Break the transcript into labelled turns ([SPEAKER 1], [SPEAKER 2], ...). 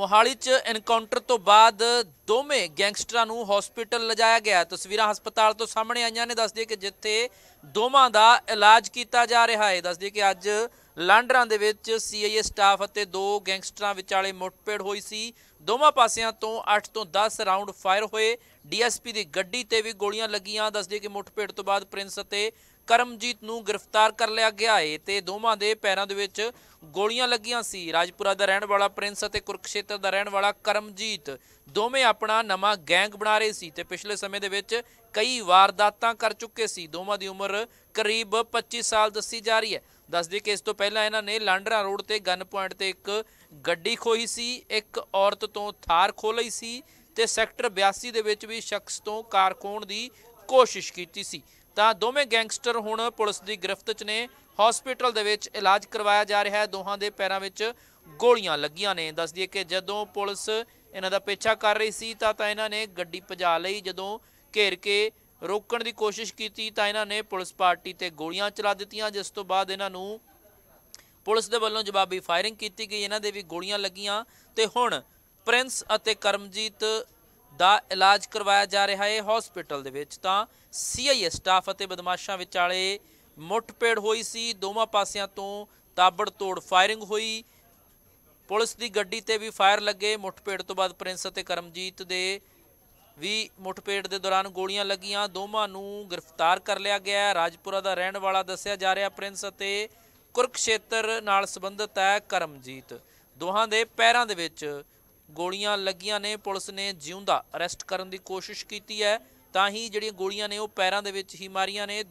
[SPEAKER 1] ਮੋਹਾਲੀ 'ਚ ਐਨਕਾਊਂਟਰ ਤੋਂ ਬਾਅਦ ਦੋਵੇਂ ਗੈਂਗਸਟਰਾਂ ਨੂੰ ਹਸਪੀਟਲ ਲਿਜਾਇਆ ਗਿਆ ਤਸਵੀਰਾਂ ਹਸਪਤਾਲ ਤੋਂ ਸਾਹਮਣੇ ਆਈਆਂ ਨੇ ਦੱਸਦੇ ਕਿ ਜਿੱਥੇ ਦੋਵਾਂ ਦਾ ਇਲਾਜ ਕੀਤਾ ਜਾ ਰਿਹਾ ਹੈ ਦੱਸਦੇ ਕਿ ਅੱਜ ਲਾਂਡਰਾਂ ਦੇ ਵਿੱਚ ਸੀਆਈਏ ਸਟਾਫ ਅਤੇ ਦੋ ਗੈਂਗਸਟਰਾਂ ਵਿਚਾਲੇ ਮੁੱਠਭੇੜ ਹੋਈ ਸੀ ਦੋਵਾਂ ਪਾਸਿਆਂ ਤੋਂ 8 ਤੋਂ 10 ਰਾਉਂਡ ਫਾਇਰ ਹੋਏ ਡੀਐਸਪੀ ਦੀ ਗੱਡੀ ਤੇ ਵੀ ਗੋਲੀਆਂ ਲੱਗੀਆਂ ਦੱਸਦੇ ਕਿ ਮੁੱਠਭੇੜ ਤੋਂ ਬਾਅਦ ਪ੍ਰਿੰਸ ਅਤੇ ਕਰਮਜੀਤ ਨੂੰ ਗ੍ਰਿਫਤਾਰ ਕਰ ਲਿਆ ਗਿਆ ਏ ਤੇ ਦੋਵਾਂ ਦੇ ਪੈਰਾਂ ਦੇ ਵਿੱਚ ਗੋਲੀਆਂ ਲੱਗੀਆਂ ਸੀ ਰਾਜਪੁਰਾ ਦਾ ਰਹਿਣ ਵਾਲਾ ਪ੍ਰਿੰਸ ਅਤੇ ਕੁਰਕਸ਼ੇਤਰ ਦਾ ਰਹਿਣ ਵਾਲਾ ਕਰਮਜੀਤ ਦੋਵੇਂ ਆਪਣਾ ਨਵਾਂ ਗੈਂਗ ਬਣਾ ਰਹੇ ਸੀ ਤੇ ਪਿਛਲੇ ਸਮੇਂ ਦੇ ਵਿੱਚ ਕਈ ਵਾਰਦਾਤਾਂ ਕਰ ਚੁੱਕੇ ਸੀ ਦੋਵਾਂ ਦੀ ਉਮਰ ਕਰੀਬ 25 ਸਾਲ ਦੱਸੀ ਜਾ ਰਹੀ ਹੈ ਦੱਸਦੇ ਕਿ ਇਸ ਤੋਂ ਪਹਿਲਾਂ ਇਹਨਾਂ ਨੇ ਲਾਂਡਰਾ ਰੋਡ ਤੇ ਗਨ ਪੁਆਇੰਟ ਤੇ ਇੱਕ ਗੱਡੀ ਖੋਹੀ ਸੀ ਇੱਕ ਔਰਤ ਤੋਂ ਥਾਰ ਖੋ ਲਈ ਸੀ ਤੇ ਸੈਕਟਰ 82 ਦੇ ਵਿੱਚ ਵੀ ਸ਼ਖਸ ਤੋਂ ਕਾਰ ਖੋਣ ਦੀ ਕੋਸ਼ਿਸ਼ ਕੀਤੀ ਸੀ ਤਾਂ ਦੋਵੇਂ ਗੈਂਗਸਟਰ ਹੁਣ ਪੁਲਿਸ ਦੀ ਗ੍ਰਿਫਤ 'ਚ ਨੇ ਹਸਪੀਟਲ ਦੇ ਵਿੱਚ ਇਲਾਜ ਕਰਵਾਇਆ ਜਾ ਰਿਹਾ ਹੈ ਦੋਹਾਂ ਦੇ ਪੈਰਾਂ ਵਿੱਚ ਗੋਲੀਆਂ ਲੱਗੀਆਂ ਨੇ ਦੱਸਦੀ ਹੈ ਕਿ ਜਦੋਂ ਪੁਲਿਸ ਇਹਨਾਂ ਦਾ ਪੇਛਾ ਕਰ ਰਹੀ ਸੀ ਤਾਂ ਤਾਂ ਇਹਨਾਂ ਨੇ ਗੱਡੀ ਭਜਾ ਲਈ ਜਦੋਂ ਘੇਰ ਕੇ ਰੋਕਣ ਦੀ ਕੋਸ਼ਿਸ਼ ਕੀਤੀ ਤਾਂ ਇਹਨਾਂ ਨੇ ਪੁਲਿਸ ਪਾਰਟੀ ਤੇ ਗੋਲੀਆਂ ਚਲਾ ਦਿੱਤੀਆਂ ਜਿਸ ਤੋਂ ਬਾਅਦ ਇਹਨਾਂ ਨੂੰ ਪੁਲਿਸ ਦੇ ਵੱਲੋਂ ਜਵਾਬੀ ਫਾਇਰਿੰਗ ਕੀਤੀ ਗਈ ਇਹਨਾਂ ਦੇ ਵੀ ਗੋਲੀਆਂ ਲੱਗੀਆਂ ਤੇ ਹੁਣ ਪ੍ਰਿੰਸ ਅਤੇ ਕਰਮਜੀਤ ਦਾ ਇਲਾਜ ਕਰਵਾਇਆ ਜਾ ਰਿਹਾ ਹੈ ਹਸਪੀਟਲ ਦੇ ਵਿੱਚ ਤਾਂ ਸੀਆਈਏ ਸਟਾਫ ਅਤੇ ਬਦਮਾਸ਼ਾਂ ਵਿਚਾਲੇ ਮੁੱਠਪੇੜ ਹੋਈ ਸੀ ਦੋਵਾਂ ਪਾਸਿਆਂ ਤੋਂ ਤਾਬੜਤੋੜ ਫਾਇਰਿੰਗ ਹੋਈ ਪੁਲਿਸ ਦੀ ਗੱਡੀ ਤੇ ਵੀ ਫਾਇਰ ਲੱਗੇ ਮੁੱਠਪੇੜ ਤੋਂ ਬਾਅਦ ਪ੍ਰਿੰਸ ਅਤੇ ਕਰਮਜੀਤ ਦੇ ਵੀ ਮੁੱਠਪੇੜ ਦੇ ਦੌਰਾਨ ਗੋਲੀਆਂ ਲੱਗੀਆਂ ਦੋਵਾਂ ਨੂੰ ਗ੍ਰਿਫਤਾਰ ਕਰ ਲਿਆ ਗਿਆ ਹੈ ਰਾਜਪੁਰਾ ਦਾ ਰਹਿਣ ਵਾਲਾ ਦੱਸਿਆ ਜਾ ਰਿਹਾ ਪ੍ਰਿੰਸ ਅਤੇ ਕੁਰਕਸ਼ੇਤਰ ਨਾਲ ਸੰਬੰਧਿਤ ਹੈ ਕਰਮਜੀਤ ਦੋਹਾਂ ਦੇ ਪੈਰਾਂ ਦੇ ਵਿੱਚ ਗੋਲੀਆਂ ਲੱਗੀਆਂ ਨੇ ਪੁਲਿਸ ਨੇ ਜਿਉਂਦਾ ਅਰੈਸਟ ਕਰਨ ਦੀ ਕੋਸ਼ਿਸ਼ ਕੀਤੀ ਹੈ ਤਾਂ ਹੀ ਜਿਹੜੀਆਂ ਗੋਲੀਆਂ ਨੇ ਉਹ ਪੈਰਾਂ ਦੇ ਵਿੱਚ ਹੀ ਮਾਰੀਆਂ ਨੇ